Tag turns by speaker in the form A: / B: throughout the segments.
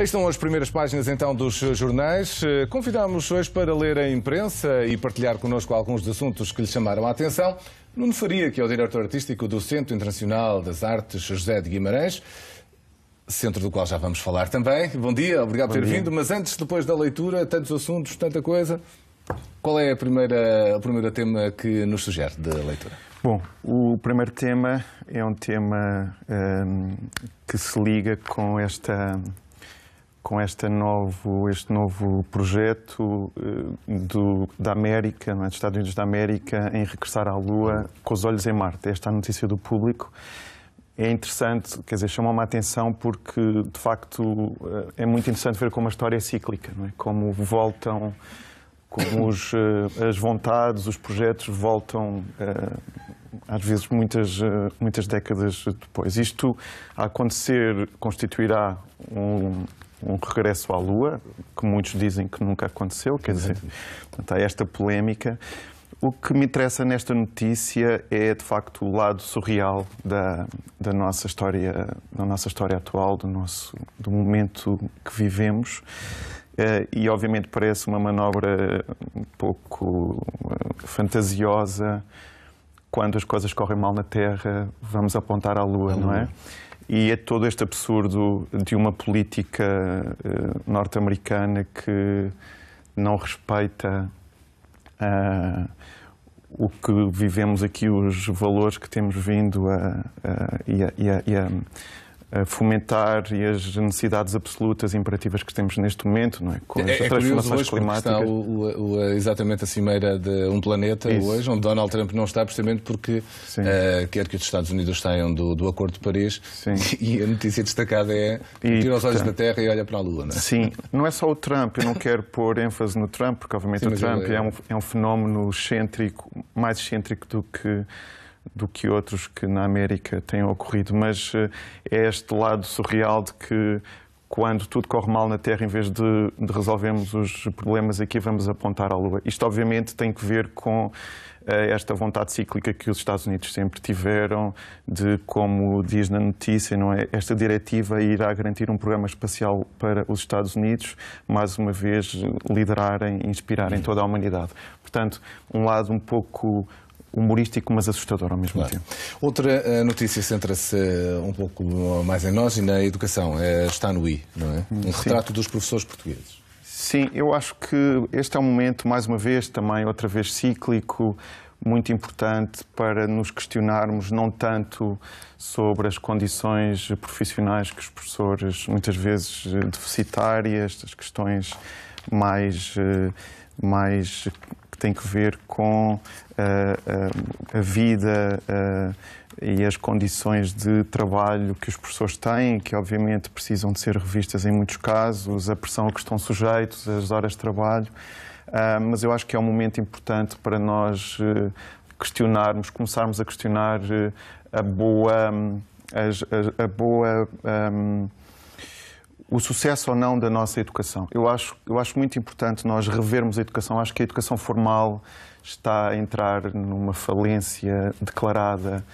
A: Aí estão as primeiras páginas então dos jornais. Eh, convidamos hoje para ler a imprensa e partilhar connosco alguns dos assuntos que lhe chamaram a atenção. Nuno Faria, que é o diretor artístico do Centro Internacional das Artes José de Guimarães, centro do qual já vamos falar também. Bom dia, obrigado Bom por ter dia. vindo. Mas antes, depois da leitura, tantos assuntos, tanta coisa, qual é a primeira, o primeiro tema que nos sugere da leitura?
B: Bom, o primeiro tema é um tema um, ehm, que se liga com esta com este novo, este novo projeto eh, do, da América, é? dos Estados Unidos da América, em regressar à Lua com os olhos em Marte. Esta é a notícia do público. É interessante, quer dizer, chama-me a atenção porque, de facto, eh, é muito interessante ver como a história é cíclica, é? como voltam, como os, eh, as vontades, os projetos voltam às vezes muitas, muitas décadas depois. Isto a acontecer constituirá um, um regresso à Lua, que muitos dizem que nunca aconteceu, quer dizer, portanto, há esta polémica. O que me interessa nesta notícia é, de facto, o lado surreal da, da, nossa, história, da nossa história atual, do, nosso, do momento que vivemos. Eh, e, obviamente, parece uma manobra um pouco eh, fantasiosa. Quando as coisas correm mal na Terra, vamos apontar à Lua, não é? E é todo este absurdo de uma política uh, norte-americana que não respeita uh, o que vivemos aqui, os valores que temos vindo a, a, e a, e a fomentar e as necessidades absolutas e imperativas que temos neste momento, não é? com é, as é, é transformações climáticas. Está
A: o, o, exatamente a cimeira de um planeta Isso. hoje, onde Donald Trump não está, precisamente porque uh, quer que os Estados Unidos saiam do, do Acordo de Paris Sim. e a notícia destacada é e, tira os olhos da Terra e
B: olha para a Lua. Não é? Sim, não é só o Trump, eu não quero pôr ênfase no Trump, porque obviamente Sim, o Trump é... é um, é um fenómeno excêntrico, mais excêntrico do que do que outros que na América têm ocorrido, mas eh, é este lado surreal de que quando tudo corre mal na Terra, em vez de, de resolvermos os problemas aqui, vamos apontar à Lua. Isto, obviamente, tem que ver com eh, esta vontade cíclica que os Estados Unidos sempre tiveram de, como diz na notícia, não é? esta diretiva irá garantir um programa espacial para os Estados Unidos, mais uma vez liderarem, inspirarem toda a humanidade. Portanto, um lado um pouco humorístico, mas assustador ao mesmo claro. tempo.
A: Outra eh, notícia centra-se eh, um pouco mais em nós e na educação. Eh, está no I, não é? Hum, um Sim. retrato dos professores portugueses.
B: Sim, eu acho que este é um momento, mais uma vez, também outra vez cíclico, muito importante para nos questionarmos não tanto sobre as condições profissionais que os professores, muitas vezes deficitárias, as questões mais, mais tem que ver com uh, a vida eh, e as condições de trabalho que os professores têm, que obviamente precisam de ser revistas em muitos casos, a pressão a que estão sujeitos, as horas de trabalho. mas eu acho que é um momento importante para nós questionarmos, começarmos a questionar a boa. Hum, a, a boa um, o sucesso ou não da nossa educação. Eu acho, eu acho muito importante nós revermos a educação. Acho que a educação formal está a entrar numa falência declarada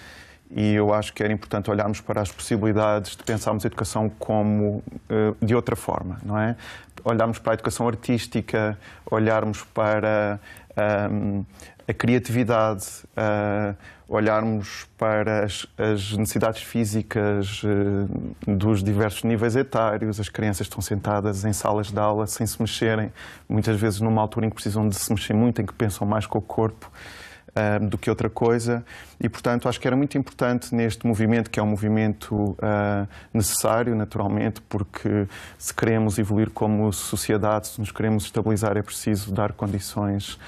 B: e eu acho que era importante olharmos para as possibilidades de pensarmos a educação como eh, de outra forma, não é? Olharmos para a educação artística, olharmos para um, a criatividade, uh, olharmos para as, as necessidades físicas uh, dos diversos níveis etários, as crianças estão sentadas em salas de aula sem se mexerem, muitas vezes numa altura em que precisam de se mexer muito, em que pensam mais com o corpo uh, do que outra coisa. E, portanto, acho que era muito importante neste movimento, que é um movimento ah, necessário, naturalmente, porque se queremos evoluir como sociedade, se nos queremos estabilizar, é preciso dar condições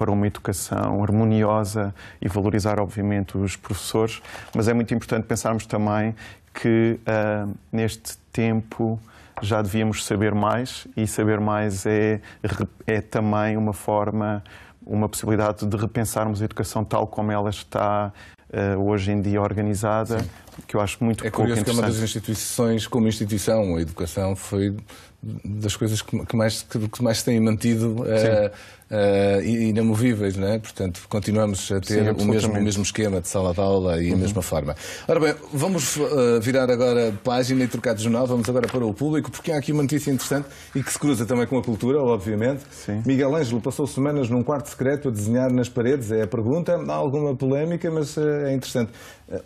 B: para uma educação harmoniosa e valorizar, obviamente, os professores, mas é muito importante pensarmos também que uh, neste tempo já devíamos saber mais e saber mais é, é também uma forma, uma possibilidade de repensarmos a educação tal como ela está uh, hoje em dia organizada, Sim que eu acho muito É curioso que é uma das
A: instituições, como instituição, a educação foi das coisas que mais, que mais se têm mantido uh, uh, inamovíveis, não é? Portanto, continuamos a ter Sim, o, mesmo, o mesmo esquema de sala de aula e uhum. a mesma forma. Ora bem, vamos uh, virar agora página e trocar de jornal, vamos agora para o público, porque há aqui uma notícia interessante e que se cruza também com a cultura, obviamente. Sim. Miguel Ângelo passou semanas num quarto secreto a desenhar nas paredes, é a pergunta. Há alguma polémica, mas é interessante.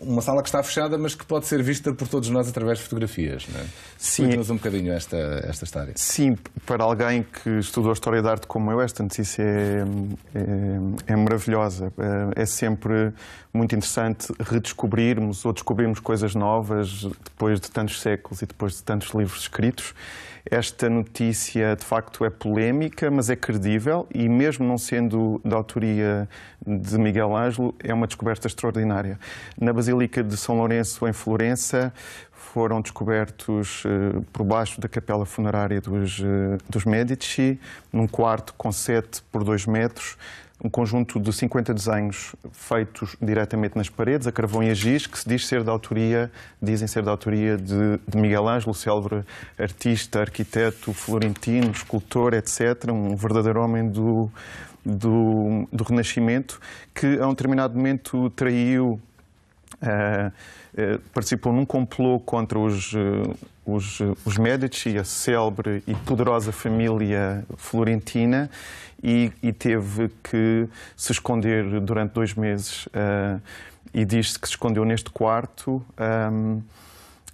A: Uma sala que está fechada mas que pode ser vista por todos nós através de fotografias. Não é? Sim. nos um bocadinho esta,
B: esta história. Sim, para alguém que estudou a história da arte como eu, esta notícia é, é, é maravilhosa. É, é sempre muito interessante redescobrirmos ou descobrirmos coisas novas depois de tantos séculos e depois de tantos livros escritos. Esta notícia de facto é polémica, mas é credível e, mesmo não sendo da autoria de Miguel Ângelo, é uma descoberta extraordinária. Na Basílica de São Lourenço, Lourenço, em Florença, foram descobertos uh, por baixo da capela funerária dos, uh, dos Medici, num quarto com 7 por 2 metros, um conjunto de 50 desenhos feitos diretamente nas paredes, a carvão e a giz, que se diz ser da autoria, dizem ser da autoria de, de Miguel Ângelo, célebre artista, arquiteto, florentino, escultor, etc., um verdadeiro homem do, do, do Renascimento, que a um determinado momento traiu eh, eh, participou num complô contra os, eh, os, os Medici, a célebre e poderosa família florentina, e, e teve que se esconder durante dois meses. e diz-se que se escondeu neste quarto. Ehm,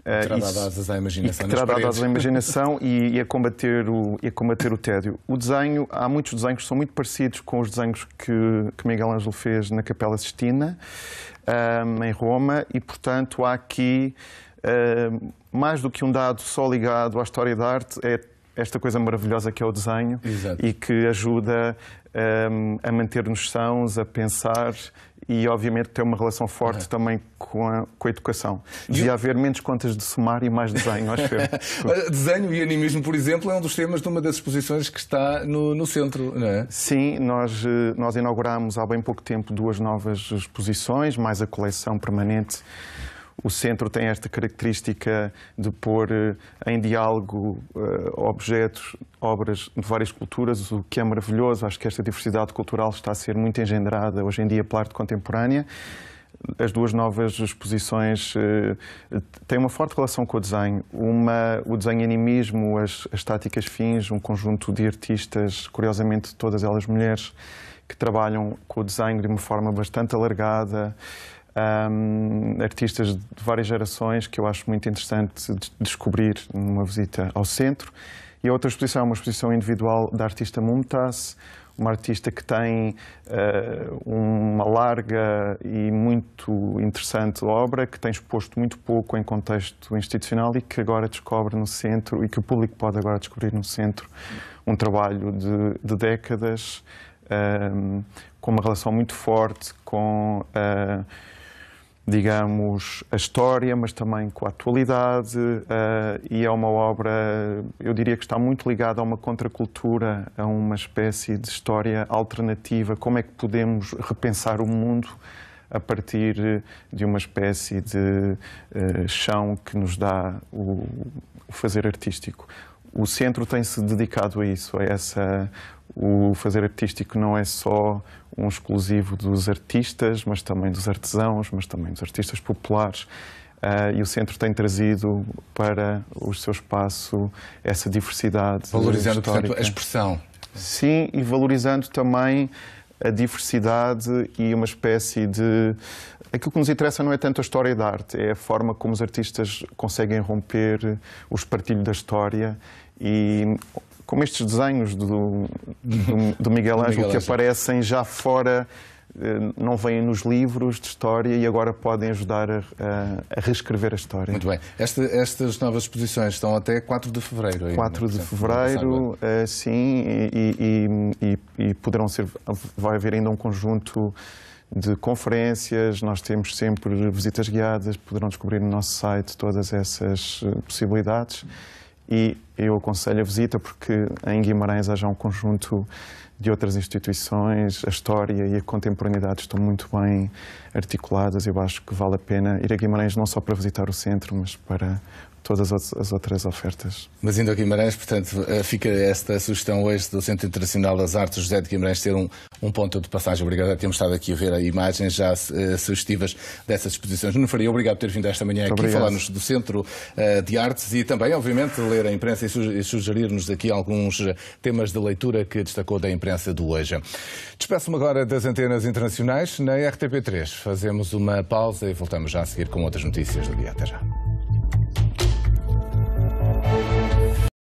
B: que é, terá dado asas à imaginação. terá dado à imaginação e, e, a combater o, e a combater o tédio. O desenho, há muitos desenhos que são muito parecidos com os desenhos que, que Miguel Ângelo fez na Capela Sistina, um, ehm, em Roma, e portanto há aqui, um, ehm, mais do que um dado só ligado à história da arte, é esta coisa maravilhosa que é o desenho Exato. e que ajuda um, ehm, a manter-nos sãos, a pensar e, obviamente, ter uma relação forte uhum. também com a, com a educação. Devia eu... haver menos contas de somar e mais desenho, acho que.
A: desenho e animismo,
B: por exemplo, é um dos temas de uma das exposições que está no, no centro, não é? Sim, nós, eh, nós inauguramos há bem pouco tempo duas novas exposições, mais a coleção permanente o centro tem esta característica de pôr eh, em diálogo eh, objetos, obras de várias culturas, o que é maravilhoso. Acho que esta diversidade cultural está a ser muito engendrada hoje em dia pela arte contemporânea. As duas novas exposições eh, têm uma forte relação com o desenho. Uma, o desenho animismo, as, as táticas fins, um conjunto de artistas, curiosamente todas elas mulheres, que trabalham com o desenho de uma forma bastante alargada um, artistas de várias gerações que eu acho muito interessante de descobrir numa visita ao centro. E a outra exposição é uma exposição individual da artista Mumtaz, uma artista que tem uh, uma larga e muito interessante obra, que tem exposto muito pouco em contexto institucional e que agora descobre no centro, e que o público pode agora descobrir no centro, um trabalho de, de décadas, com uma relação muito forte com. Uh, digamos, a história, mas também com a atualidade, uh, e é uma obra, eu diria que está muito ligada a uma contracultura, a uma espécie de história alternativa, como é que podemos repensar o mundo a partir de uma espécie de uh, chão que nos dá o, o fazer artístico o centro tem-se dedicado a isso, a essa o fazer artístico não é só um exclusivo dos artistas, mas também dos artesãos, mas também dos artistas populares. Uh, e o centro tem trazido para o seu espaço essa diversidade. Valorizando, histórica. portanto, a expressão. Sim, e valorizando também a diversidade e uma espécie de Aquilo que nos interessa não é tanto a história da arte, é a forma como os artistas conseguem romper o espartilho da história e como estes desenhos do, do, do Miguel Ângelo que aparecem já fora, eh, não vêm nos livros de história e agora podem ajudar a, a reescrever a história. Muito bem.
A: Esta, estas novas exposições estão até 4 de fevereiro.
B: Aí, 4 de fevereiro, eh, sim, e, e, e, e, poderão ser. Vai haver ainda um conjunto de conferências, nós temos sempre visitas guiadas, poderão descobrir no nosso site todas essas eh, possibilidades e eu aconselho a visita porque em Guimarães há já um conjunto de outras instituições, a história e a contemporaneidade estão muito bem articuladas. Eu acho que vale a pena ir a Guimarães não só para visitar o centro, mas para todas as outras ofertas.
A: Mas indo a Guimarães, portanto, eh, fica esta sugestão hoje do Centro Internacional das Artes José de Guimarães ter um, um ponto de passagem. Obrigado, temos estado aqui a ver imagens já uh, sugestivas dessas exposições. Nuno Faria, obrigado por ter vindo esta manhã Muito aqui falar-nos do Centro uh, de Artes e também, obviamente, ler a imprensa e sugerir-nos aqui alguns temas de leitura que destacou da imprensa do hoje. Despeço-me agora das antenas internacionais na RTP3. Fazemos uma pausa e voltamos já a seguir com outras notícias do dia. Até já.